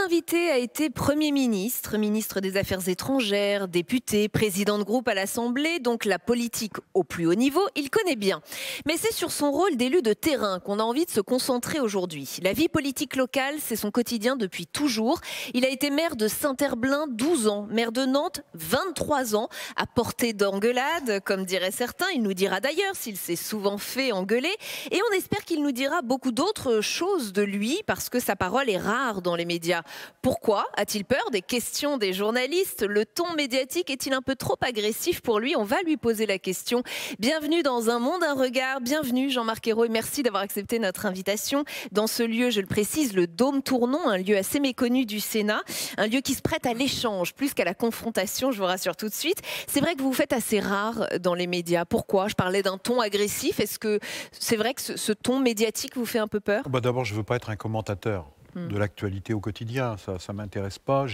invité a été Premier ministre, ministre des Affaires étrangères, député, président de groupe à l'Assemblée, donc la politique au plus haut niveau, il connaît bien. Mais c'est sur son rôle d'élu de terrain qu'on a envie de se concentrer aujourd'hui. La vie politique locale, c'est son quotidien depuis toujours. Il a été maire de Saint-Herblain 12 ans, maire de Nantes 23 ans, à portée d'engueulade, comme diraient certains. Il nous dira d'ailleurs s'il s'est souvent fait engueuler. Et on espère qu'il nous dira beaucoup d'autres choses de lui, parce que sa parole est rare dans les médias. Pourquoi a-t-il peur des questions des journalistes Le ton médiatique est-il un peu trop agressif pour lui On va lui poser la question. Bienvenue dans Un Monde, un regard. Bienvenue Jean-Marc Hérault et merci d'avoir accepté notre invitation. Dans ce lieu, je le précise, le Dôme Tournon, un lieu assez méconnu du Sénat, un lieu qui se prête à l'échange plus qu'à la confrontation, je vous rassure tout de suite. C'est vrai que vous vous faites assez rare dans les médias. Pourquoi Je parlais d'un ton agressif. Est-ce que c'est vrai que ce, ton médiatique vous fait un peu peur bah, D'abord, je ne veux pas être un commentateur de hmm. l'actualité au quotidien. Ça ne m'intéresse pas.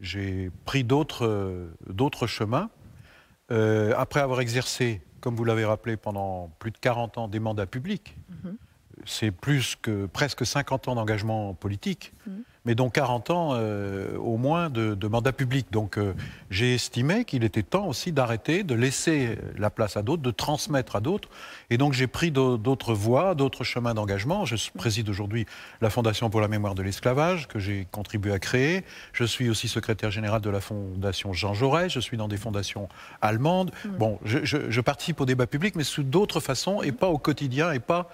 J'ai pris d'autres euh, chemins. Euh, après avoir exercé, comme vous l'avez rappelé, pendant plus de 40 ans des mandats publics, hmm. c'est plus que presque 50 ans d'engagement politique. Hmm mais dont 40 ans euh, au moins de, mandat public. Donc euh, j'ai estimé qu'il était temps aussi d'arrêter, de laisser la place à d'autres, de transmettre à d'autres. Et donc j'ai pris d'autres voies, d'autres chemins d'engagement. Je préside aujourd'hui la Fondation pour la mémoire de l'esclavage, que j'ai contribué à créer. Je suis aussi secrétaire général de la Fondation Jean Jaurès. Je suis dans des fondations allemandes. Bon, je, je participe au débat public, mais sous d'autres façons et pas au quotidien et pas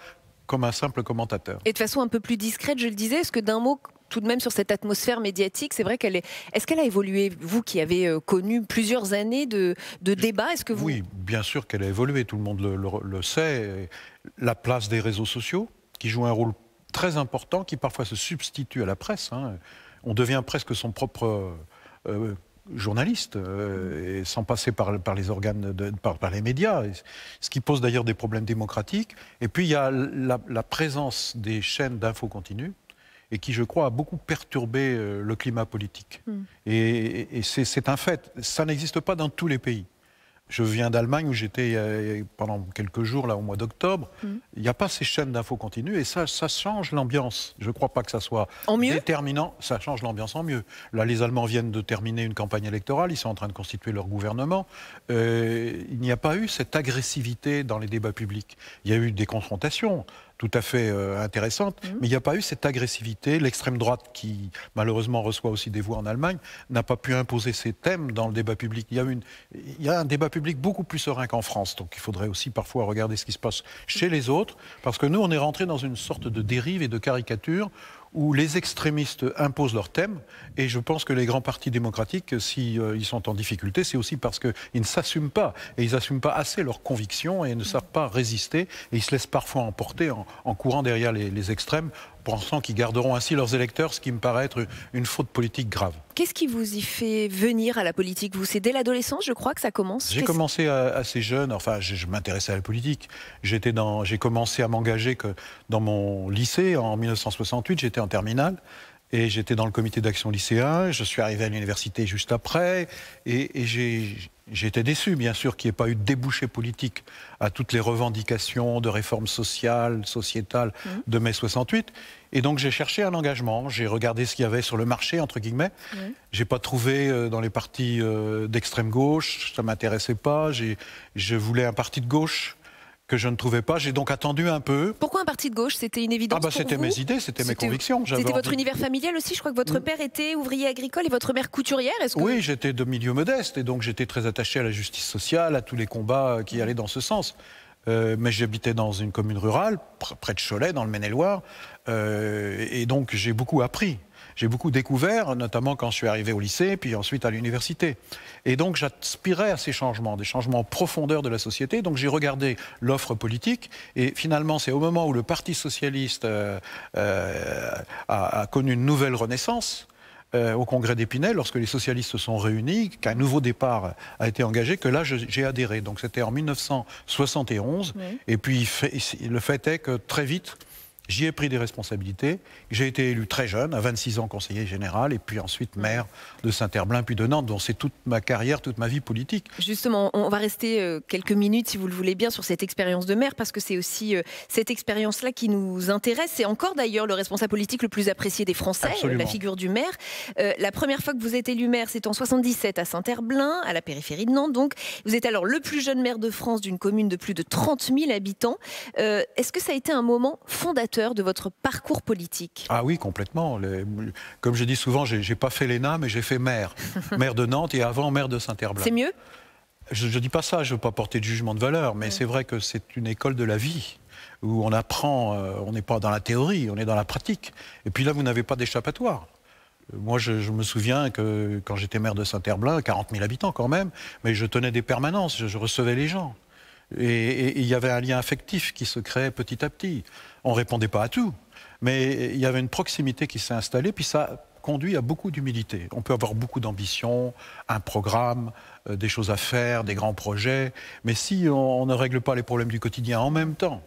comme un simple commentateur. Et de façon un peu plus discrète, je le disais, est-ce que d'un mot, tout de même sur cette atmosphère médiatique. C'est vrai qu'elle est. Est-ce qu'elle a évolué Vous qui avez euh, connu plusieurs années de, débats, est-ce que vous Oui, bien sûr qu'elle a évolué. Tout le monde le, sait. La place des réseaux sociaux, qui jouent un rôle très important, qui parfois se substitue à la presse. Hein. On devient presque son propre. Euh, euh, journaliste, sans passer par, les organes, par, les médias, ce qui pose d'ailleurs des problèmes démocratiques. Et puis il y a la, la présence des chaînes d'info continue, et qui, je crois, a beaucoup perturbé euh, le climat politique. Hmm. Et, c'est un fait. Ça n'existe pas dans tous les pays. Je viens d'Allemagne où j'étais euh, pendant quelques jours, là, au mois d'octobre. Hmm. Il n'y a pas ces chaînes d'infos continues et ça, ça change l'ambiance. Je ne crois pas que ça soit déterminant. Ça change l'ambiance en mieux. Là, les Allemands viennent de terminer une campagne électorale. Ils sont en train de constituer leur gouvernement. Euh, il n'y a pas eu cette agressivité dans les débats publics. Il y a eu des confrontations tout à fait euh, intéressante, mhm. mais il n'y a pas eu cette agressivité. L'extrême droite, qui malheureusement reçoit aussi des voix en Allemagne, n'a pas pu imposer ses thèmes dans le débat public. Il y il y a un débat public beaucoup plus serein qu'en France, donc il faudrait aussi parfois regarder ce qui se passe chez les autres, parce que nous, on est rentré dans une sorte de dérive et de caricature où les extrémistes imposent leur thème. Et je pense que les grands partis démocratiques, s'ils euh, sont en difficulté, c'est aussi parce qu'ils ne s'assument pas. Et ils n'assument pas assez leurs convictions et ne savent pas résister. Et ils se laissent parfois emporter en, courant derrière les extrêmes pensant qu'ils garderont ainsi leurs électeurs, ce qui me paraît être une faute politique grave. Qu'est-ce qui vous y fait venir à la politique Vous, c'est dès l'adolescence, je crois, que ça commence J'ai commencé assez jeune, enfin, je, je m'intéressais à la politique. J'ai commencé à m'engager dans mon lycée en 1968, j'étais en terminale. Et j'étais dans le comité d'action lycéen, je suis arrivé à l'université juste après, et, j'étais déçu, bien sûr, qu'il n'y ait pas eu de débouché politique à toutes les revendications de réformes sociales, sociétales mmh. de mai 68. Et donc j'ai cherché un engagement, j'ai regardé ce qu'il y avait sur le marché, entre guillemets. Je n'ai pas trouvé euh, dans les partis euh, d'extrême gauche, ça m'intéressait pas. Je voulais un parti de gauche que je ne trouvais pas. J'ai donc attendu un peu. Pourquoi un parti de gauche C'était une évidence. Ah bah c'était mes idées, c'était mes convictions. C'était votre univers familial aussi. Je crois que votre mm. père était ouvrier agricole et votre mère couturière. que oui, j'étais de milieu modeste et donc j'étais très attaché à la justice sociale, à tous les combats euh, qui mm. allaient dans ce sens. Euh, mais j'habitais dans une commune rurale, près de Cholet, dans le Maine-et-Loire, euh, et donc j'ai beaucoup appris j'ai beaucoup découvert, notamment quand je suis arrivé au lycée, puis ensuite à l'université. Et donc j'aspirais à ces changements, des changements en profondeur de la société. Donc j'ai regardé l'offre politique, et finalement c'est au moment où le Parti socialiste euh, euh, a, connu une nouvelle renaissance, euh, au congrès d'Épinay, lorsque les socialistes se sont réunis, qu'un nouveau départ a été engagé, que là j'ai adhéré. Donc c'était en 1971. Et puis le fait est que très vite, J'y ai pris des responsabilités. J'ai été élu très jeune, à 26 ans conseiller général, et puis ensuite maire de Saint-Herblain, puis de Nantes, dont c'est toute ma carrière, toute ma vie politique. Justement, on va rester euh, quelques minutes, si vous le voulez bien, sur cette expérience de maire, parce que c'est aussi euh, cette expérience-là qui nous intéresse. C'est encore d'ailleurs le responsable politique le plus apprécié des Français, euh, la figure du maire. la première fois que vous êtes élu maire, c'est en 77 à Saint-Herblain, à la périphérie de Nantes. Donc, vous êtes alors le plus jeune maire de France d'une commune de plus de 30 000 habitants. Est-ce que ça a été un moment fondateur de votre parcours politique Ah oui, complètement. comme je dis souvent, je n'ai pas fait l'ENA, mais j'ai fait maire. maire de Nantes et avant maire de Saint-Herblain. C'est mieux Je ne dis pas ça, je ne veux pas porter de jugement de valeur, mais c'est vrai que c'est une école de la vie où on apprend, euh, on n'est pas dans la théorie, on est dans la pratique. Et puis là, vous n'avez pas d'échappatoire. Euh, moi, je, me souviens que quand j'étais maire de Saint-Herblain, 40 000 habitants quand même, mais je tenais des permanences, je recevais les gens. Et il y avait un lien affectif qui se créait petit à petit. On ne répondait pas à tout, mais il y avait une proximité qui s'est installée, puis ça conduit à beaucoup d'humilité. On peut avoir beaucoup d'ambition, un programme, euh, des choses à faire, des grands projets, mais si on, ne règle pas les problèmes du quotidien en même temps,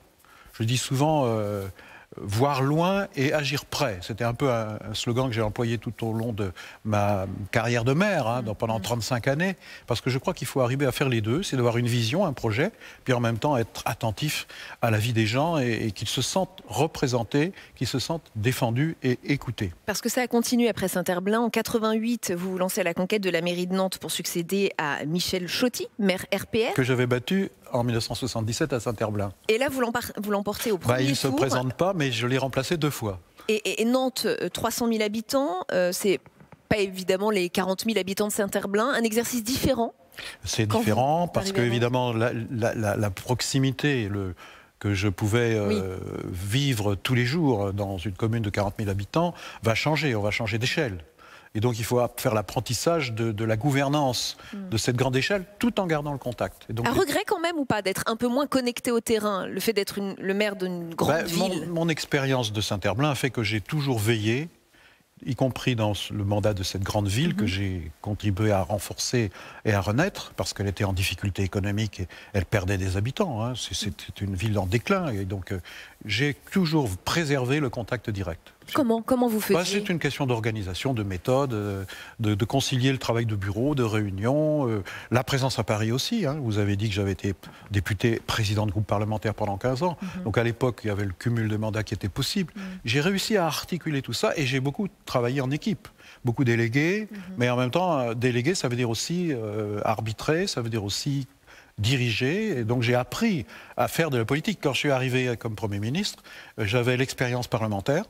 je dis souvent, euh, voir loin et agir près. C'était un peu un, slogan que j'ai employé tout au long de ma carrière de maire, hein, pendant 35 mm-hmm. années, parce que je crois qu'il faut arriver à faire les deux, c'est d'avoir une vision, un projet, puis en même temps être attentif à la vie des gens et, et qu'ils se sentent représentés, qu'ils se sentent défendus et écoutés. Parce que ça a continué après Saint-Herblain. En 88, vous vous lancez à la conquête de la mairie de Nantes pour succéder à Michel Chauty, maire RPR. Que j'avais battu en 1977 à Saint-Herblain. Et là, vous l'emportez au bah, premier tour. il ne se présente pas, mais je l'ai remplacé deux fois. Et, Nantes, 300 euh, 000 habitants, ce euh, c'est pas évidemment les 40 000 habitants de Saint-Herblain, un exercice différent C'est différent parce que, évidemment, la, proximité, le, que je pouvais euh, vivre tous les jours dans une commune de 40 000 habitants va changer, on va changer d'échelle. Et donc il faut faire l'apprentissage de, la gouvernance hmm. de cette grande échelle tout en gardant le contact. un regret quand même ou pas d'être un peu moins connecté au terrain, le fait d'être le maire d'une bah, grande ville Mon, expérience de Saint-Herblain a fait que j'ai toujours veillé y compris dans le mandat de cette grande ville que mhm. j'ai contribué à renforcer et à renaître, parce qu'elle était en difficulté économique et elle perdait des habitants. Hein. Mm. C'était une ville en déclin, et donc euh, j'ai toujours préservé le contact direct. Comment, vous bah, faites C'est une question d'organisation, de méthode, euh, de, concilier le travail de bureau, de réunion, euh, la présence à Paris aussi. Hein. Vous avez dit que j'avais été député président de groupe parlementaire pendant 15 ans. Mhm. Donc à l'époque, il y avait le cumul de mandats qui était possible. Mhm. J'ai réussi à articuler tout ça et j'ai beaucoup travaillé en équipe. Beaucoup délégué, mhm. mais en même temps, euh, délégué, ça veut dire aussi arbitrer, ça veut dire aussi diriger. Et donc j'ai appris à faire de la politique. Quand je suis arrivé comme Premier ministre, j'avais l'expérience parlementaire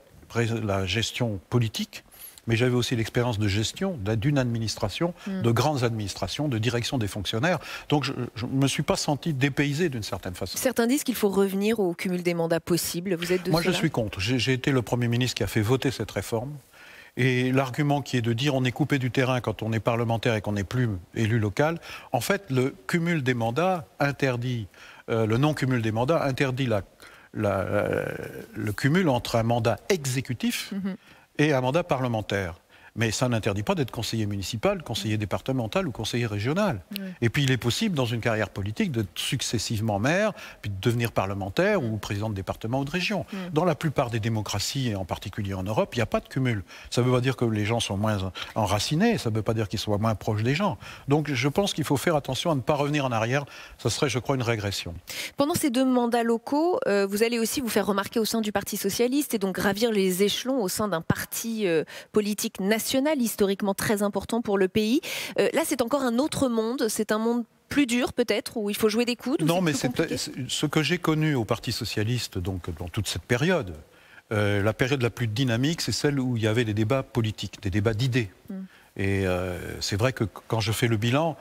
la gestion politique, mais j'avais aussi l'expérience de gestion d'une administration, hmm. de grandes administrations, de direction des fonctionnaires. Donc je ne me suis pas senti dépaysé d'une certaine façon. Certains disent qu'il faut revenir au cumul des mandats possibles. Vous êtes de Moi, je suis contre. J'ai été le Premier ministre qui a fait voter cette réforme. Et l'argument qui est de dire on est coupé du terrain quand on est parlementaire et qu'on n'est plus élu local, en fait, le cumul des mandats interdit, euh, le non-cumul des mandats interdit la, euh, le cumul entre un mandat exécutif mhm. et un mandat parlementaire. Mais ça n'interdit pas d'être conseiller municipal, conseiller mm. départemental ou conseiller régional. Et puis il est possible dans une carrière politique d'être successivement maire, puis de devenir parlementaire ou mm. président de département ou de région. Mm. Dans la plupart des démocraties, et en particulier en Europe, il n'y a pas de cumul. Ça ne veut pas dire que les gens sont moins enracinés, ça ne veut pas dire qu'ils soient moins proches des gens. Donc je pense qu'il faut faire attention à ne pas revenir en arrière. Ça serait, je crois, une régression. Pendant ces deux mandats locaux, euh, vous allez aussi vous faire remarquer au sein du Parti socialiste et donc gravir les échelons au sein d'un parti euh, politique national national, historiquement très important pour le pays. Euh, là, c'est encore un autre monde, c'est un monde plus dur peut-être, où il faut jouer des coudes Non, mais ce que j'ai connu au Parti socialiste donc, dans toute cette période. Euh, la période la plus dynamique, c'est celle où il y avait des débats politiques, des débats d'idées. Mm. Et euh, c'est vrai que quand je fais le bilan,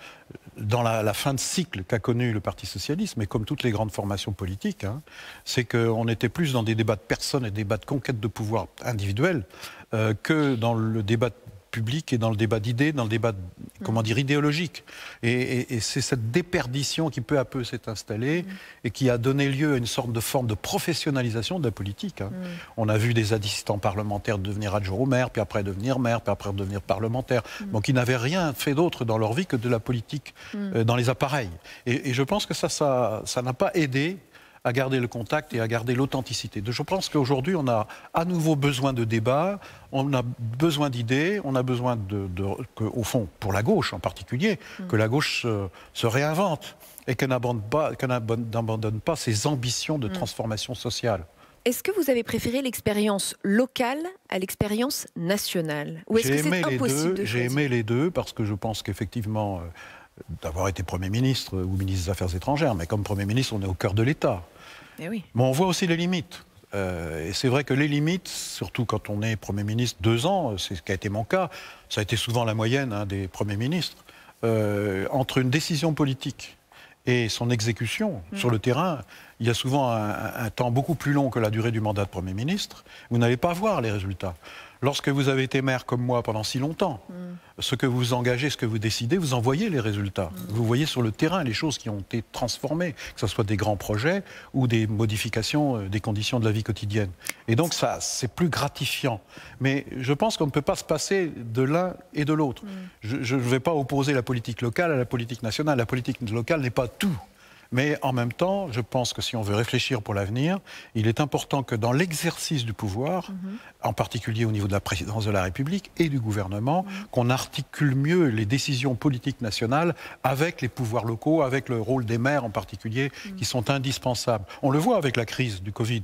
dans la, fin de cycle qu'a connu le Parti socialiste, mais comme toutes les grandes formations politiques, hein, c'est qu'on était plus dans des débats de personnes et des débats de conquête de pouvoir individuel euh, que dans le débat public et dans le débat d'idées, dans le débat, comment mm. dire, idéologique. Et, c'est cette déperdition qui peu à peu s'est installée mm. et qui a donné lieu à une sorte de forme de professionnalisation de la politique. Hein. Mm. On a vu des assistants parlementaires devenir adjoints au maire, puis après devenir maire, puis après devenir parlementaire. Donc ils n'avaient rien fait d'autre dans leur vie que de la politique euh, dans les appareils. Et, je pense que ça, ça n'a pas aidé à garder le contact et à garder l'authenticité. Je pense qu'aujourd'hui, on a à nouveau besoin de débats, on a besoin d'idées, on a besoin, de, que, au fond, pour la gauche en particulier, mm. que la gauche se, réinvente et qu'elle n'abandonne pas, pas, ses ambitions de mm. transformation sociale. Est-ce que vous avez préféré l'expérience locale à l'expérience nationale Ou est-ce que c'est J'ai aimé les deux parce que je pense qu'effectivement, euh, d'avoir été Premier ministre ou ministre des Affaires étrangères, mais comme Premier ministre, on est au cœur de l'État. Eh mais on voit aussi les limites. Euh, et c'est vrai que les limites, surtout quand on est Premier ministre deux ans, euh, c'est ce qui a été mon cas, ça a été souvent la moyenne hein, des Premiers ministres, euh, entre une décision politique et son exécution mm. sur le terrain, il y a souvent un, temps beaucoup plus long que la durée du mandat de Premier ministre. Vous n'allez pas voir les résultats. Lorsque vous avez été maire comme moi pendant si longtemps, mm. ce que vous engagez, ce que vous décidez, vous en voyez les résultats. Mm. Vous voyez sur le terrain les choses qui ont été transformées, que ce soit des grands projets ou des modifications euh, des conditions de la vie quotidienne. Et donc ça, c'est plus gratifiant. Mais je pense qu'on ne peut pas se passer de l'un et de l'autre. Mm. Je ne vais pas opposer la politique locale à la politique nationale. La politique locale n'est pas tout. Mais en même temps, je pense que si on veut réfléchir pour l'avenir, il est important que dans l'exercice du pouvoir, mhm. en particulier au niveau de la présidence de la République et du gouvernement, mhm. qu'on articule mieux les décisions politiques nationales avec les pouvoirs locaux, avec le rôle des maires en particulier, mhm. qui sont indispensables. On le voit avec la crise du Covid.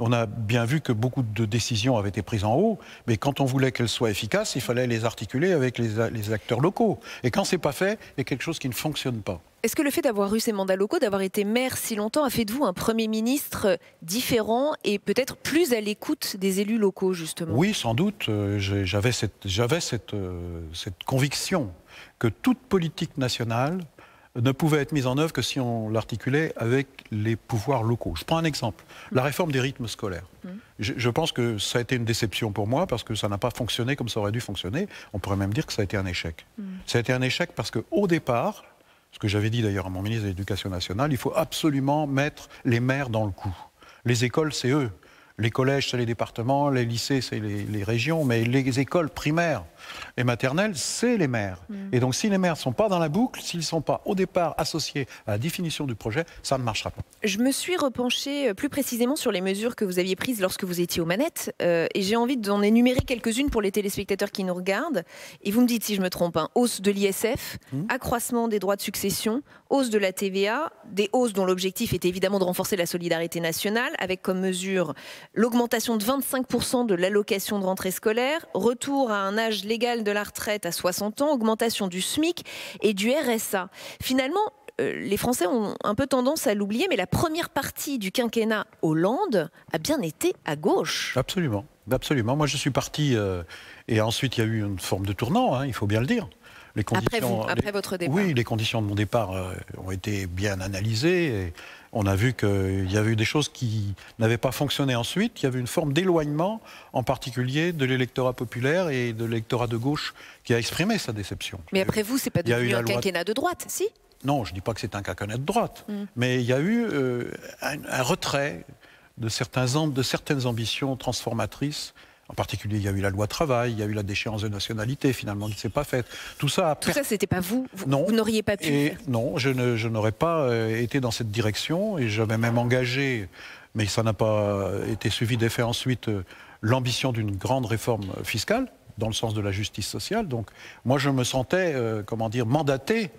On a bien vu que beaucoup de décisions avaient été prises en haut, mais quand on voulait qu'elles soient efficaces, il fallait les articuler avec les, acteurs locaux. Et quand ce n'est pas fait, il y a quelque chose qui ne fonctionne pas. Est-ce que le fait d'avoir eu ces mandats locaux, d'avoir été maire si longtemps, a fait de vous un Premier ministre euh, différent et peut-être plus à l'écoute des élus locaux, justement Oui, sans doute. Euh, j'avais euh, cette, conviction que toute politique nationale ne pouvait être mise en œuvre que si on l'articulait avec les pouvoirs locaux. Je prends un exemple, la mm. réforme des rythmes scolaires. Mm. Je, je pense que ça a été une déception pour moi parce que ça n'a pas fonctionné comme ça aurait dû fonctionner. On pourrait même dire que ça a été un échec. Mm. Ça a été un échec parce qu'au départ, ce que j'avais dit d'ailleurs à mon ministre de l'Éducation nationale, il faut absolument mettre les maires dans le coup. Les écoles, c'est eux les collèges, c'est les départements, les lycées, c'est les, régions, mais les écoles primaires et maternelles, c'est les maires. Mm. Et donc, si les maires ne sont pas dans la boucle, s'ils ne sont pas au départ associés à la définition du projet, ça ne marchera pas. Je me suis repenchée euh, plus précisément sur les mesures que vous aviez prises lorsque vous étiez aux manettes, euh, et j'ai envie d'en énumérer quelques-unes pour les téléspectateurs qui nous regardent. Et vous me dites si je me trompe, un hein, hausse de l'ISF, mm. accroissement des droits de succession, hausse de la TVA, des hausses dont l'objectif était évidemment de renforcer la solidarité nationale, avec comme mesure l'augmentation de 25% de l'allocation de rentrée scolaire, retour à un âge légal de la retraite à 60 ans, augmentation du SMIC et du RSA. Finalement, euh, les Français ont un peu tendance à l'oublier, mais la première partie du quinquennat Hollande a bien été à gauche. Absolument, absolument. Moi, je suis parti, euh, et ensuite, il y a eu une forme de tournant, hein, il faut bien le dire. après, votre départ. Oui, les conditions de mon départ euh, ont été bien analysées. Et, on a vu qu'il y avait eu des choses qui n'avaient pas fonctionné ensuite. Il y avait une forme d'éloignement, en particulier de l'électorat populaire et de l'électorat de gauche qui a exprimé sa déception. Mais après vous, ce n'est pas devenu un quinquennat de droite, si Non, je ne dis pas que c'est un quinquennat de droite, mm. mais il y a eu euh, un, retrait de, certains, de certaines ambitions transformatrices en particulier, il y a eu la loi travail, il y a eu la déchéance de nationalité finalement qui ne s'est pas faite. Tout ça. Tout ça, c'était pas vous. Vous, non, n'auriez pas pu. non, je, n'aurais pas euh, été dans cette direction et j'avais même engagé, mais ça n'a pas été suivi d'effet ensuite, euh, l'ambition d'une grande réforme fiscale dans le sens de la justice sociale. Donc, moi, je me sentais, euh, comment dire, mandaté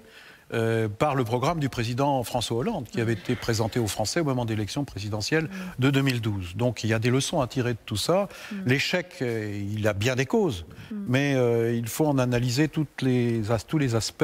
euh, par le programme du président François Hollande, qui avait été présenté aux Français au moment de l'élection présidentielle de 2012. Donc il y a des leçons à tirer de tout ça. Mm. L'échec, euh, il a bien des causes, mm. mais euh, il faut en analyser toutes les, tous les aspects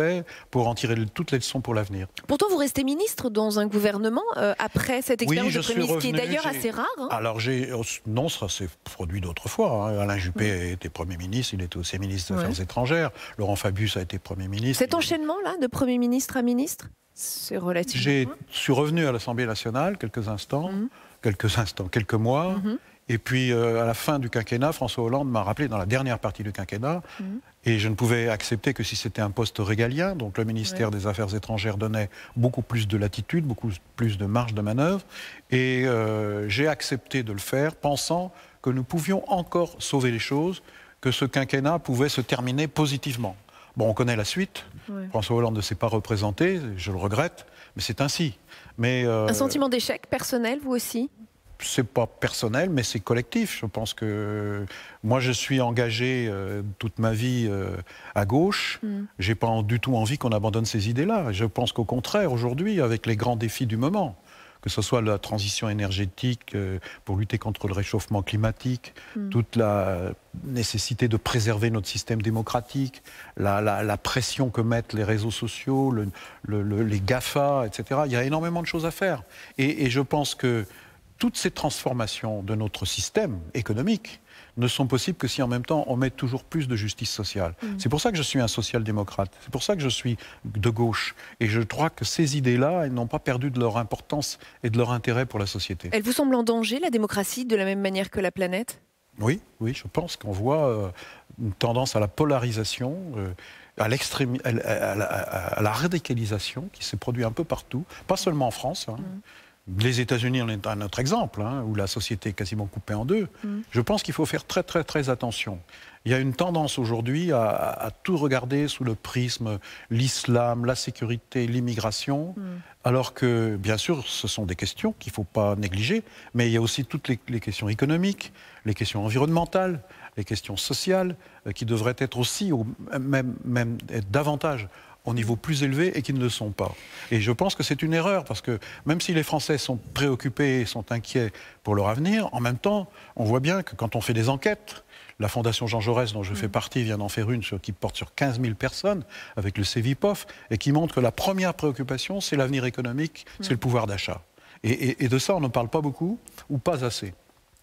pour en tirer toutes les leçons pour l'avenir. Pourtant, vous restez ministre dans un gouvernement après cette expérience de premier, qui est d'ailleurs assez rare. Hein. Alors oh, non, ça s'est produit d'autres fois. Hein. Alain Juppé mm. était premier ministre, il était aussi ministre des Affaires étrangères. Laurent Fabius a été premier ministre. Cet enchaînement là de premier ministre ministre à ministre C'est relativement. Je suis revenu à l'Assemblée nationale quelques instants, mhm. quelques instants, quelques mois. Mhm. Et puis, euh, à la fin du quinquennat, François Hollande m'a rappelé dans la dernière partie du quinquennat, mhm. et je ne pouvais accepter que si c'était un poste régalien, donc le ministère des Affaires étrangères donnait beaucoup plus de latitude, beaucoup plus de marge de manœuvre, et euh, j'ai accepté de le faire, pensant que nous pouvions encore sauver les choses, que ce quinquennat pouvait se terminer positivement. Bon, on connaît la suite. François Hollande ne s'est pas représenté, je le regrette, mais c'est ainsi. Mais, euh, Un sentiment d'échec personnel, vous aussi c'est pas personnel, mais c'est collectif. Je pense que moi, je suis engagé euh, toute ma vie euh, à gauche. je mm. J'ai pas du tout envie qu'on abandonne ces idées-là. Je pense qu'au contraire, aujourd'hui, avec les grands défis du moment, que ce soit la transition énergétique euh, pour lutter contre le réchauffement climatique, hmm. toute la nécessité de préserver notre système démocratique, la, pression que mettent les réseaux sociaux, les GAFA, etc. Il y a énormément de choses à faire. et je pense que toutes ces transformations de notre système économique, ne sont possibles que si en même temps on met toujours plus de justice sociale. Mm. C'est pour ça que je suis un social-démocrate, c'est pour ça que je suis de gauche. Et je crois que ces idées-là, elles n'ont pas perdu de leur importance et de leur intérêt pour la société. Elle vous semble en danger, la démocratie, de la même manière que la planète oui, oui, je pense qu'on voit euh, une tendance à la polarisation, euh, à, la, à la radicalisation qui s'est produit un peu partout, pas seulement en France. Hein. Mm. Les États-Unis en est un autre exemple, hein, où la société est quasiment coupée en deux. Mm. Je pense qu'il faut faire très très très attention. Il y a une tendance aujourd'hui à, tout regarder sous le prisme l'islam, la sécurité, l'immigration, mm. alors que bien sûr ce sont des questions qu'il ne faut pas négliger, mais il y a aussi toutes les, questions économiques, les questions environnementales, les questions sociales, euh, qui devraient être aussi même, même être davantage au niveau plus élevé et qui ne le sont pas. Et je pense que c'est une erreur, parce que même si les Français sont préoccupés, sont inquiets pour leur avenir, en même temps, on voit bien que quand on fait des enquêtes, la Fondation Jean Jaurès, dont je fais mm. partie, vient d'en faire une qui porte sur 15 000 personnes avec le CVIPOF et qui montre que la première préoccupation, c'est l'avenir économique, mm. c'est le pouvoir d'achat. Et, et de ça, on ne parle pas beaucoup ou pas assez.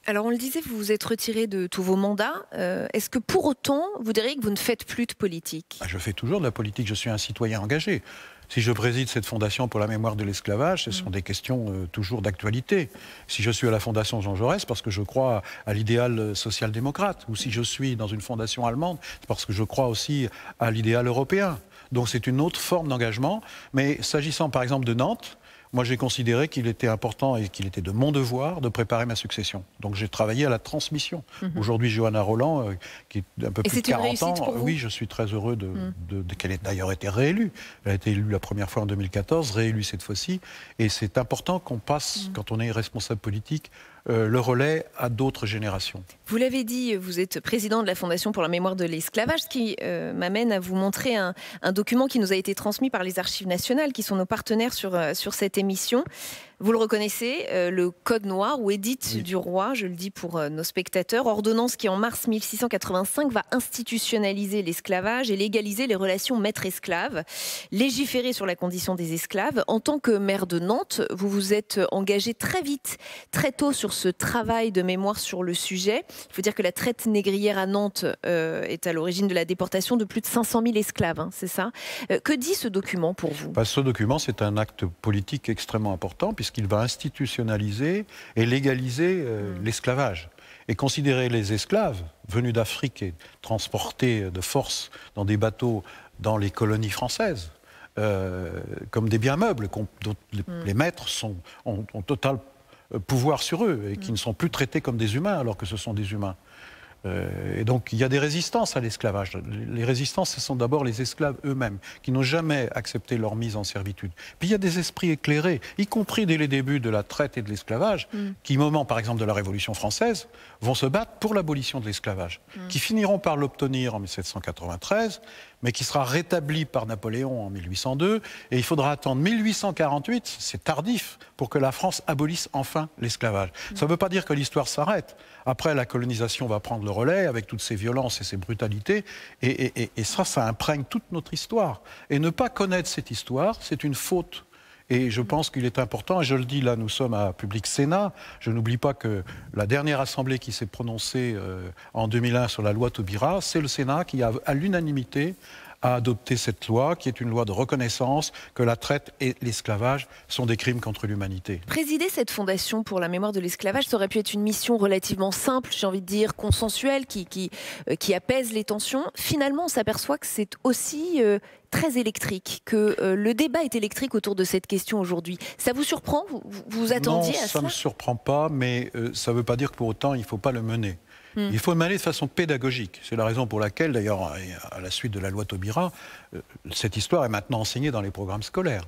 Alors on le disait, vous vous êtes retiré de tous vos mandats. Euh, est-ce que pour autant, vous diriez que vous ne faites plus de politique ah, Je fais toujours de la politique, je suis un citoyen engagé. Si je préside cette fondation pour la mémoire de l'esclavage, ce sont mm. des questions euh, toujours d'actualité. Si je suis à la fondation Jean Jaurès, parce que je crois à l'idéal social-démocrate, ou si je suis dans une fondation allemande, parce que je crois aussi à l'idéal européen. Donc c'est une autre forme d'engagement. Mais s'agissant par exemple de Nantes, moi, j'ai considéré qu'il était important et qu'il était de mon devoir de préparer ma succession. Donc, j'ai travaillé à la transmission. Mhm. Aujourd'hui, Johanna Roland, euh, qui est un peu plus de 40 ans, oui, je suis très heureux mhm. de, qu'elle ait d'ailleurs été réélue. Elle a été élue la première fois en 2014, réélue cette fois-ci. Et c'est important qu'on passe, mhm. quand on est responsable politique, euh, le relais à d'autres générations. Vous l'avez dit, vous êtes président de la Fondation pour la mémoire de l'esclavage, ce qui euh, m'amène à vous montrer un, document qui nous a été transmis par les archives nationales, qui sont nos partenaires sur, euh, sur cette émission. Vous le reconnaissez, le Code noir ou Édite du roi, je le dis pour nos spectateurs, ordonnance qui en mars 1685 va institutionnaliser l'esclavage et légaliser les relations maître-esclave, légiférer sur la condition des esclaves. En tant que maire de Nantes, vous vous êtes engagé très vite, très tôt sur ce travail de mémoire sur le sujet. Il faut dire que la traite négrière à Nantes euh, est à l'origine de la déportation de plus de 500 000 esclaves, hein, c'est ça. Euh, que dit ce document pour vous bah, Ce document, c'est un acte politique extrêmement important puisqu'il va institutionnaliser et légaliser euh, mm. l'esclavage et considérer les esclaves venus d'Afrique et transportés de force dans des bateaux dans les colonies françaises comme des biens meubles dont mm. les, maîtres sont, ont, ont total pouvoir sur eux et qui mm. ne sont plus traités comme des humains alors que ce sont des humains. Euh, et donc il y a des résistances à l'esclavage. Les résistances, ce sont d'abord les esclaves eux-mêmes, qui n'ont jamais accepté leur mise en servitude. Puis il y a des esprits éclairés, y compris dès les débuts de la traite et de l'esclavage, mm. qui, au moment par exemple de la Révolution française, vont se battre pour l'abolition de l'esclavage, mm. qui finiront par l'obtenir en 1793, mais qui sera rétabli par Napoléon en 1802. Et il faudra attendre 1848, c'est tardif, pour que la France abolisse enfin l'esclavage. Mm. Ça ne veut pas dire que l'histoire s'arrête. Après, la colonisation va prendre relais, avec toutes ces violences et ces brutalités. Et, ça, ça imprègne toute notre histoire. Et ne pas connaître cette histoire, c'est une faute et je pense qu'il est important, et je le dis là, nous sommes à Public Sénat. Je n'oublie pas que la dernière assemblée qui s'est prononcée euh, en 2001 sur la loi Taubira, c'est le Sénat qui a à l'unanimité a adopté cette loi, qui est une loi de reconnaissance que la traite et l'esclavage sont des crimes contre l'humanité. Présider cette fondation pour la mémoire de l'esclavage, ça aurait pu être une mission relativement simple, j'ai envie de dire consensuelle, qui, qui, euh, qui apaise les tensions. Finalement, on s'aperçoit que c'est aussi euh, très électrique, que euh, le débat est électrique autour de cette question aujourd'hui. Ça vous surprend Vous vous attendiez à ça Ça ne me surprend pas, mais ça ne veut pas dire que pour autant, il ne faut pas le mener. Mm. Il faut mener de façon pédagogique. C'est la raison pour laquelle, d'ailleurs, à la suite de la loi Taubira, euh, cette histoire est maintenant enseignée dans les programmes scolaires.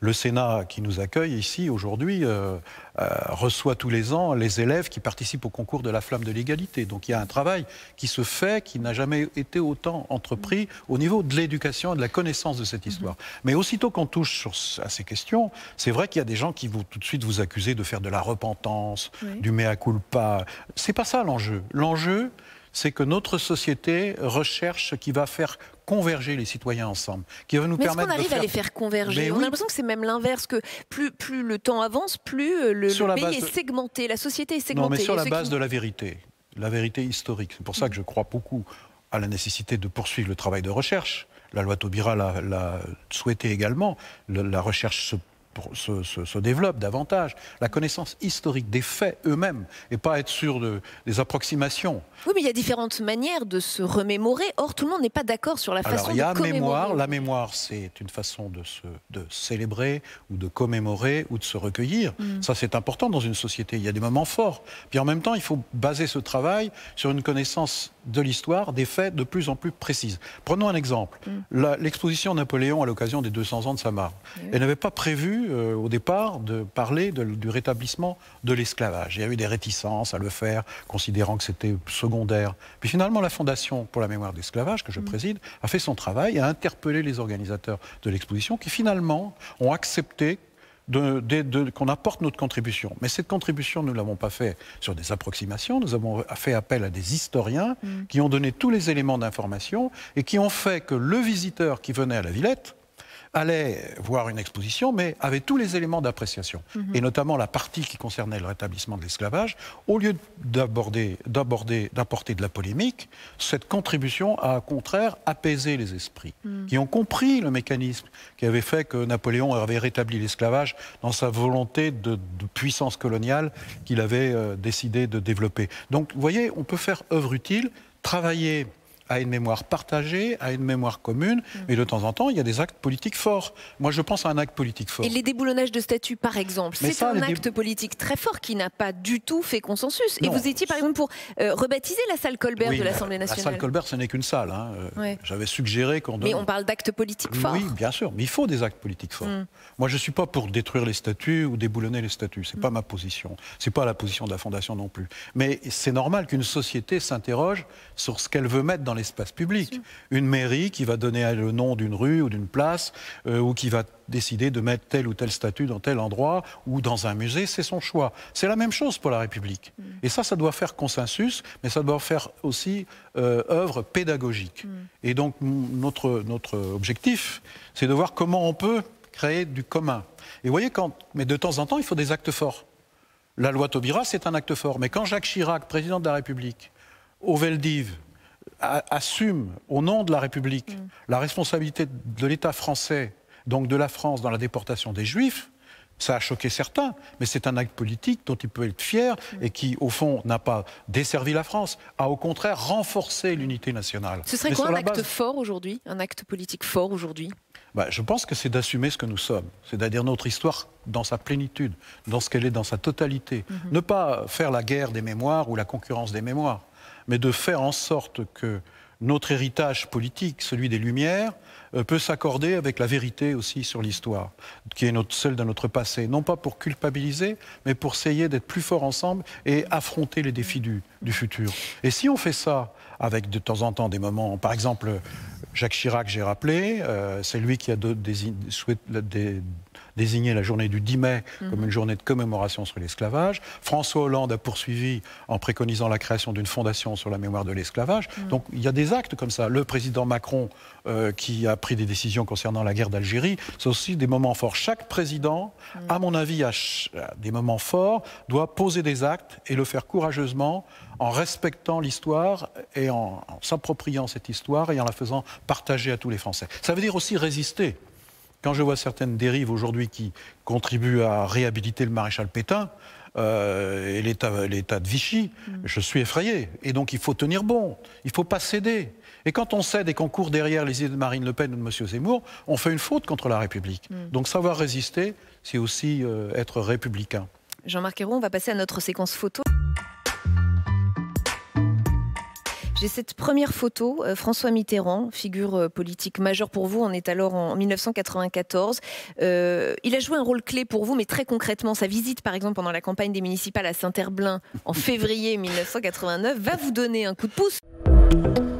Le Sénat qui nous accueille ici aujourd'hui euh, euh, reçoit tous les ans les élèves qui participent au concours de la flamme de l'égalité. Donc il y a un travail qui se fait, qui n'a jamais été autant entrepris mm. au niveau de l'éducation et de la connaissance de cette mm-hmm. histoire. Mais aussitôt qu'on touche sur, à ces questions, c'est vrai qu'il y a des gens qui vont tout de suite vous accuser de faire de la repentance, du mea culpa. C'est pas ça L'enjeu l'enjeu, c'est que notre société recherche ce qui va faire converger les citoyens ensemble, qui va nous permettre. on arrive à les faire converger On a l'impression que c'est même l'inverse, que plus, plus le temps avance, plus euh, le, pays est segmenté, la société est segmentée. Non, mais sur la base de la vérité, la vérité historique. C'est pour ça que je crois beaucoup à la nécessité de poursuivre le travail de recherche. La loi Taubira l'a souhaité également. la recherche se se, développe davantage, la connaissance historique des faits eux-mêmes, et pas être sûr de, des approximations. Oui, mais il y a différentes manières de se remémorer. Or, tout le monde n'est pas d'accord sur la façon de commémorer. Alors, il y a mémoire. La mémoire, c'est une façon de, se, célébrer ou de commémorer ou de se recueillir. Mm. Ça, c'est important dans une société. Il y a des moments forts. Puis en même temps, il faut baser ce travail sur une connaissance de l'histoire, des faits de plus en plus précises. Prenons un exemple. Mm. L'exposition Napoléon à l'occasion des 200 ans de sa mort. Elle n'avait pas prévu euh, au départ de parler du rétablissement de l'esclavage. Il y a eu des réticences à le faire, considérant que c'était secondaire. Puis finalement, la Fondation pour la mémoire d'esclavage, que je mm. préside, a fait son travail et a interpellé les organisateurs de l'exposition qui finalement ont accepté qu'on apporte notre contribution. Mais cette contribution, nous ne l'avons pas fait sur des approximations, nous avons fait appel à des historiens mm. qui ont donné tous les éléments d'information et qui ont fait que le visiteur qui venait à la Villette allait voir une exposition, mais avait tous les éléments d'appréciation, mhm. et notamment la partie qui concernait le rétablissement de l'esclavage. Au lieu d'aborder, d'apporter de la polémique, cette contribution a au contraire apaisé les esprits, mhm. qui ont compris le mécanisme qui avait fait que Napoléon avait rétabli l'esclavage dans sa volonté de, puissance coloniale qu'il avait euh, décidé de développer. Donc, vous voyez, on peut faire œuvre utile, travailler à une mémoire partagée, à une mémoire commune, mais mm. de temps en temps, il y a des actes politiques forts. Moi, je pense à un acte politique fort. Et les déboulonnages de statuts, par exemple, c'est un acte politique très fort qui n'a pas du tout fait consensus. Et vous étiez, par exemple, pour euh, rebaptiser la salle Colbert de l'Assemblée nationale. La salle Colbert, ce n'est qu'une salle. Hein. Euh, j'avais suggéré qu'on Mais on parle d'actes politiques forts. Oui, bien sûr, mais il faut des actes politiques forts. Mm. Moi, je ne suis pas pour détruire les statuts ou déboulonner les statuts. Ce n'est pas mm. ma position. Ce n'est pas la position de la Fondation non plus. Mais c'est normal qu'une société s'interroge sur ce qu'elle veut mettre dans l'espace public. Une mairie qui va donner le nom d'une rue ou d'une place, euh, ou qui va décider de mettre tel ou tel statut dans tel endroit ou dans un musée, c'est son choix. C'est la même chose pour la République. Mm. Et ça, ça doit faire consensus, mais ça doit faire aussi euh, œuvre pédagogique. Mm. Et donc, notre, notre objectif, c'est de voir comment on peut créer du commun. Et vous voyez, quand, mais de temps en temps, il faut des actes forts. La loi Taubira, c'est un acte fort. Mais quand Jacques Chirac, président de la République, Veldiv assume au nom de la République mm. la responsabilité de l'État français, donc de la France, dans la déportation des Juifs, ça a choqué certains, mais c'est un acte politique dont il peut être fier mm. et qui, au fond, n'a pas desservi la France, a au contraire renforcé l'unité nationale. Ce serait quoi un acte, fort aujourd'hui Un acte politique fort aujourd'hui bah, Je pense que c'est d'assumer ce que nous sommes, c'est-à-dire notre histoire dans sa plénitude, dans ce qu'elle est dans sa totalité. Mm-hmm. Ne pas faire la guerre des mémoires ou la concurrence des mémoires mais de faire en sorte que notre héritage politique, celui des Lumières, euh, peut s'accorder avec la vérité aussi sur l'histoire, qui est notre, celle de notre passé. Non pas pour culpabiliser, mais pour essayer d'être plus forts ensemble et affronter les défis du, du, futur. Et si on fait ça avec de temps en temps des moments, par exemple Jacques Chirac, j'ai rappelé, euh, c'est lui qui a désigné la journée du 10 mai mhm. comme une journée de commémoration sur l'esclavage. François Hollande a poursuivi en préconisant la création d'une fondation sur la mémoire de l'esclavage. Mhm. Donc il y a des actes comme ça. Le président Macron euh, qui a pris des décisions concernant la guerre d'Algérie, c'est aussi des moments forts. Chaque président, mhm. à mon avis, à des moments forts, doit poser des actes et le faire courageusement en respectant l'histoire et en, s'appropriant cette histoire et en la faisant partager à tous les Français. Ça veut dire aussi résister. Quand je vois certaines dérives aujourd'hui qui contribuent à réhabiliter le maréchal Pétain, euh, et l'état de Vichy, mm. je suis effrayé. Et donc il faut tenir bon, il ne faut pas céder. Et quand on cède et qu'on court derrière les idées de Marine Le Pen ou de M. Zemmour, on fait une faute contre la République. Mm. Donc savoir résister, c'est aussi euh, être républicain. Jean-Marc Ayrault, on va passer à notre séquence photo. J'ai cette première photo. Euh, François Mitterrand, figure euh, politique majeure pour vous, on est alors en 1994. Euh, il a joué un rôle clé pour vous, mais très concrètement, sa visite, par exemple, pendant la campagne des municipales à Saint-Herblain en février 1989, va vous donner un coup de pouce.